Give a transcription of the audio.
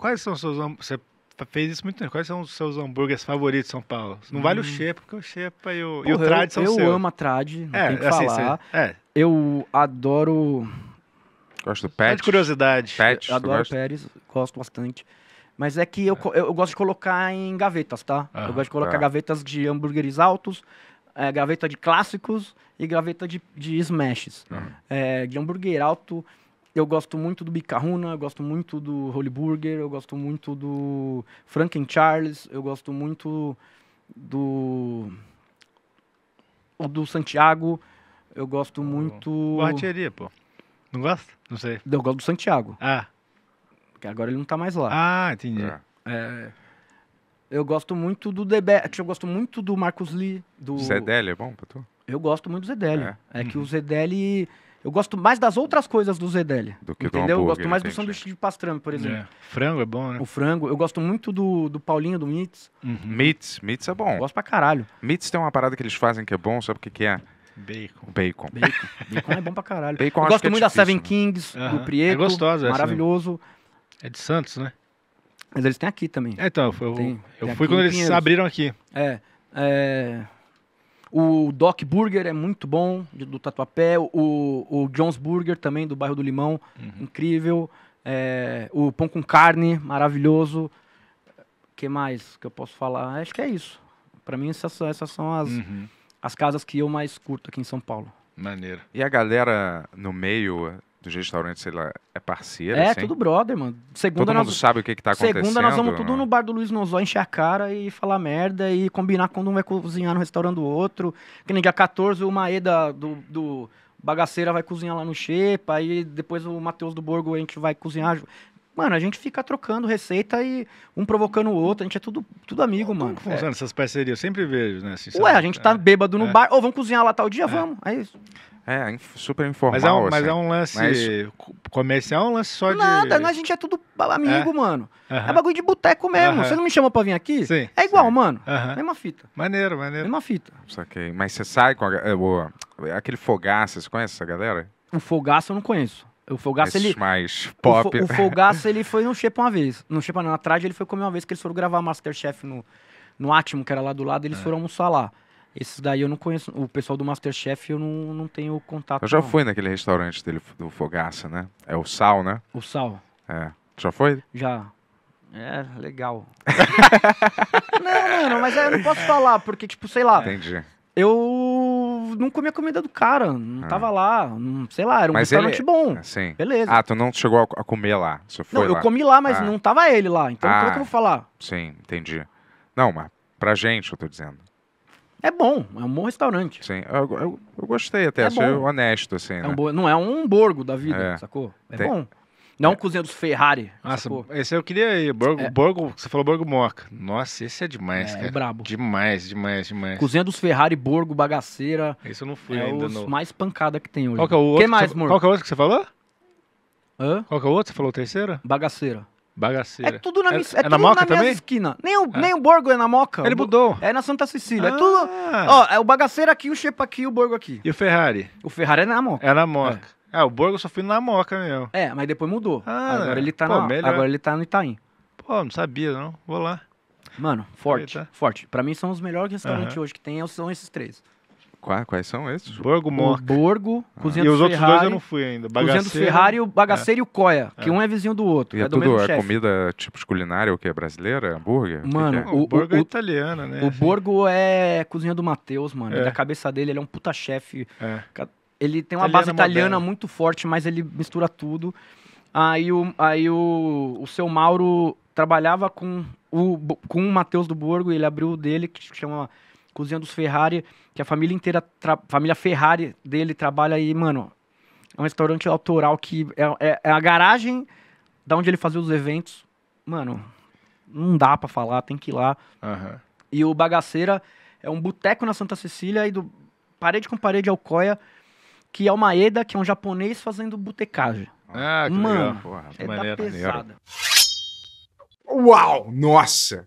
quais são os seus. Você fez isso muito tempo. Né? Quais são os seus hambúrgueres favoritos de São Paulo? Não hum. vale o Xepa, hum. porque o Xepa e o, Porra, e o Trad eu, são eu seu. Eu amo a Trad, não é, tem que assim, falar. Você, é. Eu adoro... Gosto do Pet. de curiosidade. Pet, adoro gosta? Pérez, gosto bastante. Mas é que eu, eu, eu gosto de colocar em gavetas, tá? Ah, eu gosto de colocar tá. gavetas de hambúrgueres altos, é, gaveta de clássicos e gaveta de, de smashes. É, de hambúrguer alto eu gosto muito do Bicarruna, eu gosto muito do Holy Burger, eu gosto muito do Franken Charles, eu gosto muito do do Santiago, eu gosto muito. Borracheria, pô. Não gosta? Não sei. Eu gosto do Santiago. Ah. Porque agora ele não tá mais lá. Ah, entendi. É. É... Eu gosto muito do Debet, eu gosto muito do Marcos Lee. Do... Zedele é bom pra tu? Eu gosto muito do Zedele. É, é que o uhum. Zedele eu gosto mais das outras coisas do Zedeli. Do que entendeu? Do eu gosto mais do sanduíche de pastrame, por exemplo. É. Frango é bom, né? O frango. Eu gosto muito do, do Paulinho, do Mitz. Uhum. Mitz. Mitz é bom. Eu gosto pra caralho. Mitz tem uma parada que eles fazem que é bom, sabe o que, que é? Bacon. Bacon. Bacon. Bacon é bom pra caralho. Bacon, eu gosto é muito é da Seven né? Kings, uhum. do é Prieto. É gostosa né? Maravilhoso. né? É de Santos, né? Mas eles têm aqui também. É, então, eu, tem, eu tem fui quando eles abriram aqui. É. É... O Doc Burger é muito bom, do Tatuapé. O, o Jones Burger também, do bairro do Limão, uhum. incrível. É, o Pão com Carne, maravilhoso. que mais que eu posso falar? Acho que é isso. Para mim, essas, essas são as, uhum. as casas que eu mais curto aqui em São Paulo. Maneiro. E a galera no meio dos restaurantes, sei lá, é parceiro? É, assim? tudo brother, mano. Segunda Todo nós... mundo sabe o que, que tá acontecendo. Segunda nós vamos né? tudo no bar do Luiz Nozó, encher a cara e falar merda e combinar quando um vai cozinhar no restaurante do outro. Que nem dia 14 o Maeda do, do Bagaceira vai cozinhar lá no Xepa, aí depois o Matheus do Borgo a gente vai cozinhar. Mano, a gente fica trocando receita e um provocando o outro. A gente é tudo, tudo amigo, Como mano. Como funciona é. essas parcerias? Eu sempre vejo, né? Assim, Ué, a gente tá é. bêbado no é. bar. Ô, oh, vamos cozinhar lá tal dia? É. Vamos. é isso é, super informal. Mas é um, assim. é um lance mas... comercial, é um lance só Nada, de. Nada, a gente é tudo amigo, é? mano. Uh -huh. É bagulho de boteco mesmo. Uh -huh. Você não me chamou pra vir aqui? Sim, é igual, sim. mano. Uh -huh. Mesma fita. Maneiro, maneiro. Mesma fita. Saquei. Mas você sai com a... aquele fogaço, você conhece essa galera? O fogaço eu não conheço. O Fogaço, ele. mais pop. O, fo, o Fogaço, ele foi no Xepa uma vez. No Xepa não, na Trade, ele foi comer uma vez que eles foram gravar Masterchef no, no Atmo, que era lá do lado, eles é. foram almoçar lá. Esses daí eu não conheço. O pessoal do Masterchef eu não, não tenho contato. Eu já não. fui naquele restaurante dele, do Fogaça, né? É o Sal, né? O Sal. É. Já foi? Já. É, legal. não, mano, mas eu não posso falar, porque, tipo, sei lá. Entendi. Eu não comia comida do cara, não ah. tava lá, não, sei lá, era um mas restaurante ele... bom. Sim. Beleza. Ah, tu não chegou a comer lá, você foi Não, lá. eu comi lá, mas ah. não tava ele lá, então ah. como é que eu vou falar? Sim, entendi. Não, mas pra gente, eu tô dizendo. É bom, é um bom restaurante. Sim, eu, eu, eu gostei até, é achei bom. honesto, assim. É né? um bo... Não é um borgo da vida, é. sacou? É Tem... bom. Não é. cozinha dos Ferrari. Nossa, sacou? esse eu queria ir. Borgo, é. Borgo, você falou Borgo Moca. Nossa, esse é demais, é, é cara. É brabo. Demais, demais, demais. Cozinha dos Ferrari, Borgo, Bagaceira. Isso eu não fui é ainda. É o mais pancada que tem hoje. Qual que é o outro? mais, que você... Qual que é o outro que você falou? Hã? Qual que é o outro? Você falou terceira? Bagaceira. Bagaceira. É tudo na, é, é, é na, moca na também? esquina. Nem o, é. nem o Borgo é na Moca. Ele mudou. É na Santa Cecília. Ah. É tudo. Ah. Ó, é o Bagaceira aqui, o Xepa aqui o Borgo aqui. E o Ferrari? O Ferrari é na Moca. É na Moca. É, o Borgo só foi na Moca mesmo. É, mas depois mudou. Ah, agora, ele tá pô, na, agora ele tá no Itaim. Pô, não sabia não. Vou lá. Mano, forte, Eita. forte. Pra mim são os melhores restaurantes hoje que tem, são esses três. Quais, quais são esses? Borgo Morca. Borgo, ah. Ferrari. E os outros dois eu não fui ainda. Bagaceiro, Cozinha do Ferrari, o Bagaceiro é. e o Coia, que é. um é vizinho do outro. E é, é tudo, do é chef. comida tipo culinária, o que é brasileira? Hambúrguer? Mano, que que o, o, Borgo é o, é italiano, né? O assim. Borgo é cozinha do Matheus, mano. É. Da cabeça dele, ele é um puta chefe. É. Ele tem uma base italiana muito forte, mas ele mistura tudo. Aí o, aí o, o seu Mauro trabalhava com o, com o Matheus do Borgo e ele abriu o dele, que chama cozinha dos Ferrari, que a família inteira, família Ferrari dele trabalha aí, mano, é um restaurante autoral que é, é, é, a garagem da onde ele fazia os eventos. Mano, não dá para falar, tem que ir lá. Uhum. E o Bagaceira é um boteco na Santa Cecília e do parede com parede Alcoia, que é uma Eda, que é um japonês fazendo botecagem. Ah, que Mano, legal, porra. É maneiro, da pesada. Maneiro. Uau, nossa!